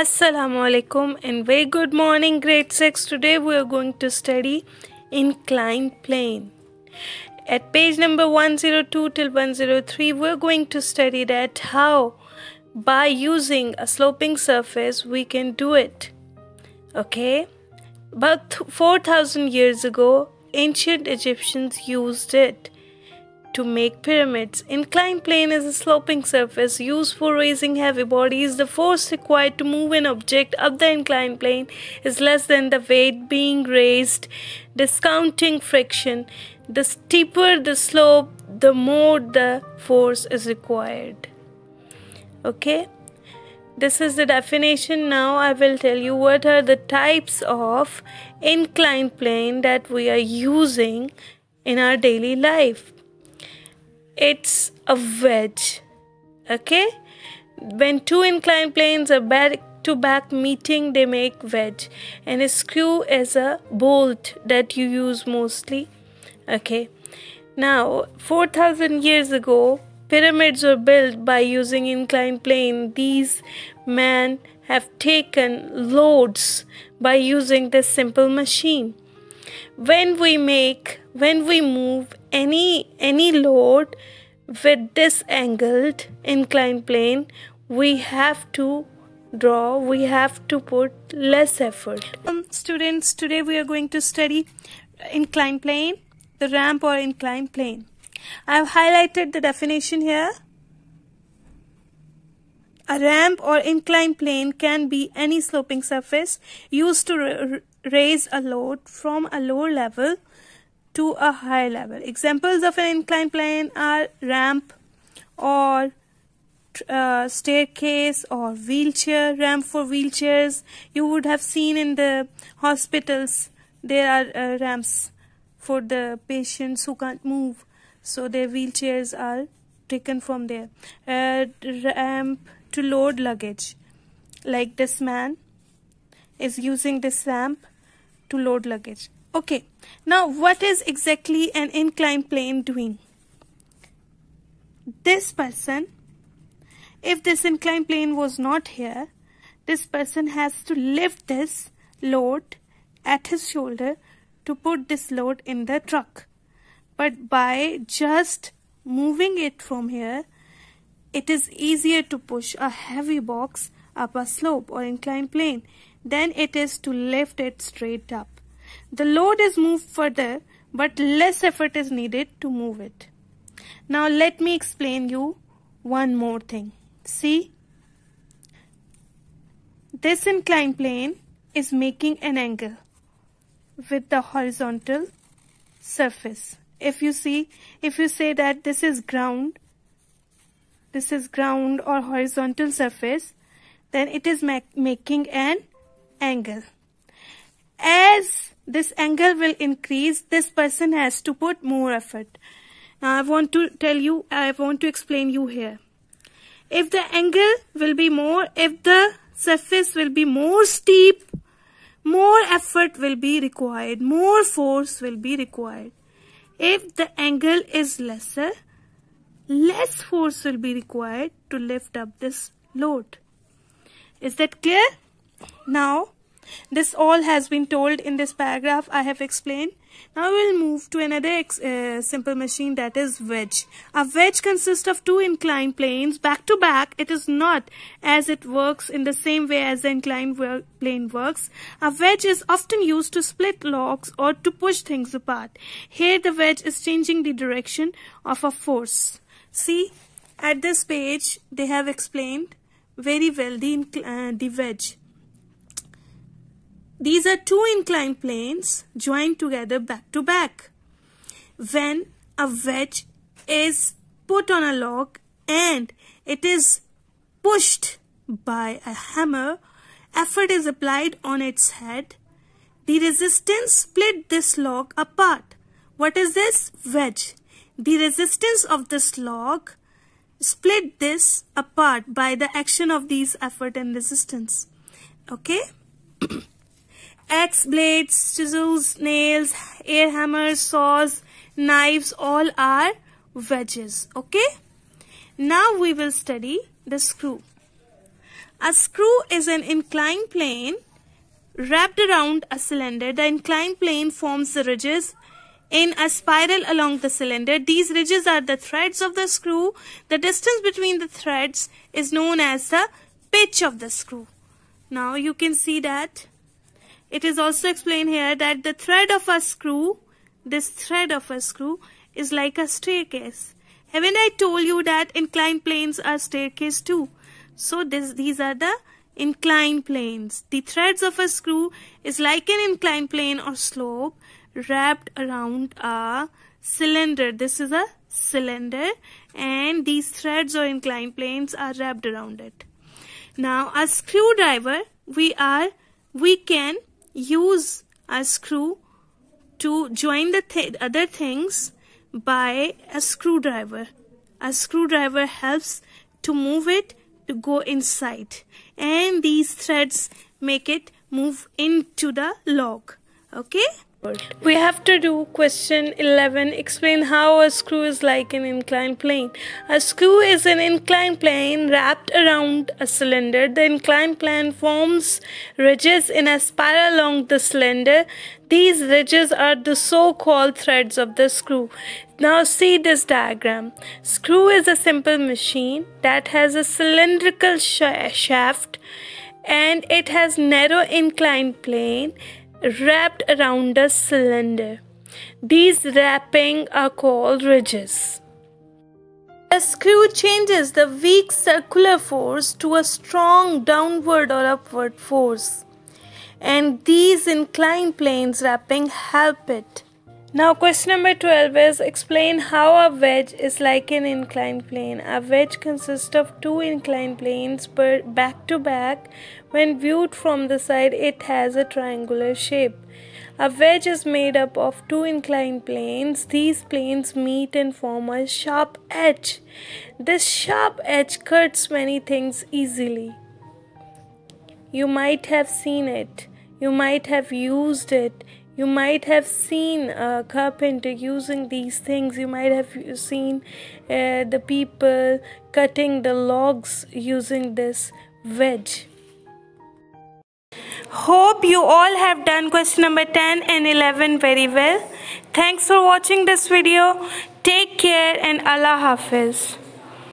Assalamu alaikum and very good morning grade 6 today we are going to study inclined plane at page number 102 till 103 we are going to study that how by using a sloping surface we can do it okay about 4000 years ago ancient Egyptians used it to make pyramids. Inclined plane is a sloping surface used for raising heavy bodies. The force required to move an object up the inclined plane is less than the weight being raised, discounting friction. The steeper the slope, the more the force is required. Okay, this is the definition. Now, I will tell you what are the types of inclined plane that we are using in our daily life it's a wedge. Okay? When two inclined planes are back to back meeting, they make wedge. And a screw is a bolt that you use mostly. Okay. Now, 4000 years ago, pyramids were built by using inclined plane. These men have taken loads by using this simple machine when we make when we move any any load with this angled inclined plane we have to draw we have to put less effort um, students today we are going to study inclined plane the ramp or inclined plane i have highlighted the definition here a ramp or inclined plane can be any sloping surface used to raise a load from a lower level to a higher level. Examples of an inclined plane are ramp or uh, staircase or wheelchair, ramp for wheelchairs. You would have seen in the hospitals there are uh, ramps for the patients who can't move. So their wheelchairs are taken from there. Uh, ramp to load luggage like this man is using this ramp to load luggage. Okay, now what is exactly an inclined plane doing? This person, if this inclined plane was not here, this person has to lift this load at his shoulder to put this load in the truck. But by just moving it from here, it is easier to push a heavy box up a slope or inclined plane then it is to lift it straight up. The load is moved further, but less effort is needed to move it. Now let me explain you one more thing. See, this inclined plane is making an angle with the horizontal surface. If you see, if you say that this is ground, this is ground or horizontal surface, then it is making an angle. As this angle will increase, this person has to put more effort. Now I want to tell you, I want to explain you here. If the angle will be more, if the surface will be more steep, more effort will be required, more force will be required. If the angle is lesser, less force will be required to lift up this load. Is that clear? Now, this all has been told in this paragraph I have explained. Now we will move to another uh, simple machine that is wedge. A wedge consists of two inclined planes back to back. It is not as it works in the same way as the inclined work plane works. A wedge is often used to split logs or to push things apart. Here the wedge is changing the direction of a force. See, at this page they have explained very well the, uh, the wedge. These are two inclined planes joined together back to back. When a wedge is put on a log and it is pushed by a hammer, effort is applied on its head. The resistance split this log apart. What is this? Wedge. The resistance of this log split this apart by the action of these effort and resistance. Okay? axe blades, chisels, nails, air hammers, saws, knives all are wedges. Okay. Now we will study the screw. A screw is an inclined plane wrapped around a cylinder. The inclined plane forms the ridges in a spiral along the cylinder. These ridges are the threads of the screw. The distance between the threads is known as the pitch of the screw. Now you can see that it is also explained here that the thread of a screw, this thread of a screw, is like a staircase. Haven't I told you that inclined planes are staircase too? So this, these are the inclined planes. The threads of a screw is like an inclined plane or slope wrapped around a cylinder. This is a cylinder and these threads or inclined planes are wrapped around it. Now a screwdriver we are we can use a screw to join the th other things by a screwdriver. A screwdriver helps to move it to go inside and these threads make it move into the log. Okay. We have to do question 11. Explain how a screw is like an inclined plane. A screw is an inclined plane wrapped around a cylinder. The inclined plane forms ridges in a spiral along the cylinder. These ridges are the so called threads of the screw. Now, see this diagram. Screw is a simple machine that has a cylindrical sh shaft and it has narrow inclined plane wrapped around a cylinder. These wrappings are called ridges. A screw changes the weak circular force to a strong downward or upward force, and these inclined planes wrapping help it. Now question number 12 is explain how a wedge is like an inclined plane. A wedge consists of two inclined planes back to back. When viewed from the side it has a triangular shape. A wedge is made up of two inclined planes. These planes meet and form a sharp edge. This sharp edge cuts many things easily. You might have seen it. You might have used it. You might have seen a carpenter using these things. You might have seen uh, the people cutting the logs using this wedge. Hope you all have done question number 10 and 11 very well. Thanks for watching this video. Take care and Allah Hafiz.